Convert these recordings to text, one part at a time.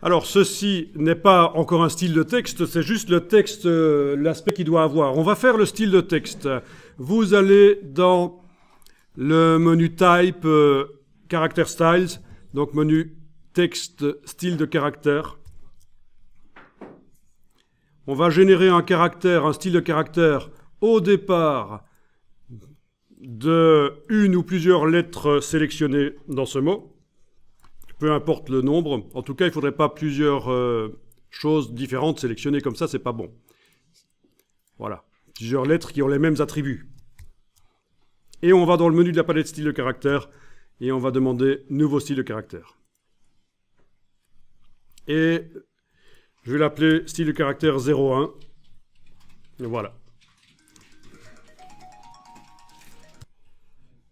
Alors ceci n'est pas encore un style de texte, c'est juste le texte, euh, l'aspect qu'il doit avoir. On va faire le style de texte. Vous allez dans le menu Type, euh, Character Styles, donc menu Texte, Style de caractère. On va générer un caractère, un style de caractère au départ de une ou plusieurs lettres sélectionnées dans ce mot peu importe le nombre. En tout cas, il ne faudrait pas plusieurs euh, choses différentes sélectionnées comme ça, c'est pas bon. Voilà, plusieurs lettres qui ont les mêmes attributs. Et on va dans le menu de la palette style de caractère et on va demander nouveau style de caractère. Et je vais l'appeler style de caractère 01. Et voilà.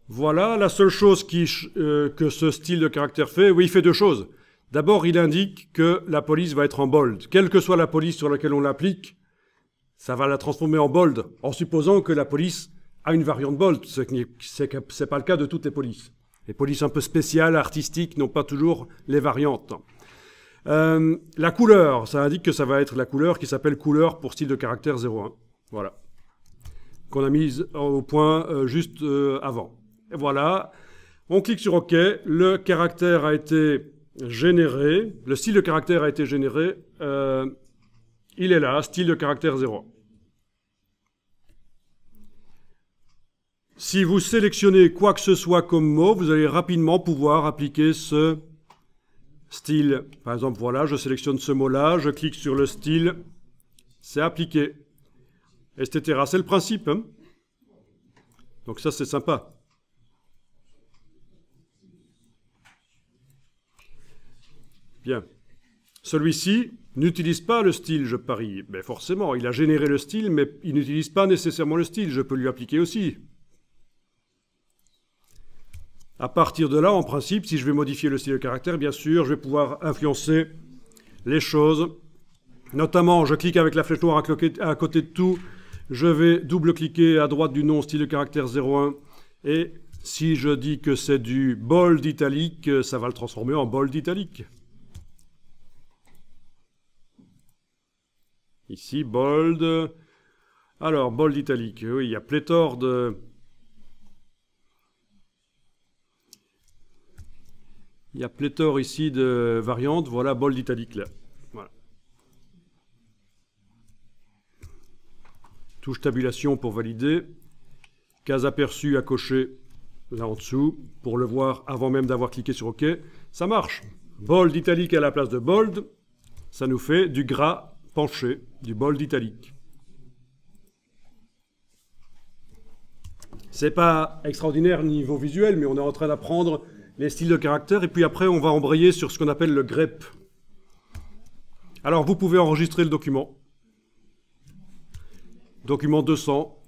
Voilà la seule chose euh, que ce style de caractère fait. Oui, il fait deux choses. D'abord, il indique que la police va être en bold. Quelle que soit la police sur laquelle on l'applique, ça va la transformer en bold, en supposant que la police a une variante bold, ce n'est pas le cas de toutes les polices. Les polices un peu spéciales, artistiques, n'ont pas toujours les variantes. Euh, la couleur, ça indique que ça va être la couleur qui s'appelle couleur pour style de caractère 01. Voilà. Qu'on a mise au point euh, juste avant. Voilà. On clique sur OK. Le caractère a été généré. Le style de caractère a été généré. Euh, il est là, style de caractère 0. Si vous sélectionnez quoi que ce soit comme mot, vous allez rapidement pouvoir appliquer ce style. Par exemple, voilà, je sélectionne ce mot-là, je clique sur le style, c'est appliqué, etc. C'est le principe. Hein. Donc ça, c'est sympa. Bien. Celui-ci n'utilise pas le style, je parie. Mais ben, forcément, il a généré le style, mais il n'utilise pas nécessairement le style. Je peux lui appliquer aussi. À partir de là, en principe, si je vais modifier le style de caractère, bien sûr, je vais pouvoir influencer les choses. Notamment, je clique avec la flèche noire à côté de tout. Je vais double-cliquer à droite du nom style de caractère 01. Et si je dis que c'est du bold italique, ça va le transformer en bold italique. Ici, bold. Alors, bold italique. Oui, il y a pléthore de... Il y a pléthore ici de variantes. Voilà, bold italique là. Voilà. Touche tabulation pour valider. Case aperçu à cocher là en dessous pour le voir avant même d'avoir cliqué sur OK. Ça marche. Bold italique à la place de bold. Ça nous fait du gras penché du bol d'italique. C'est pas extraordinaire niveau visuel, mais on est en train d'apprendre les styles de caractère, et puis après on va embrayer sur ce qu'on appelle le grep. Alors vous pouvez enregistrer le document. Document 200,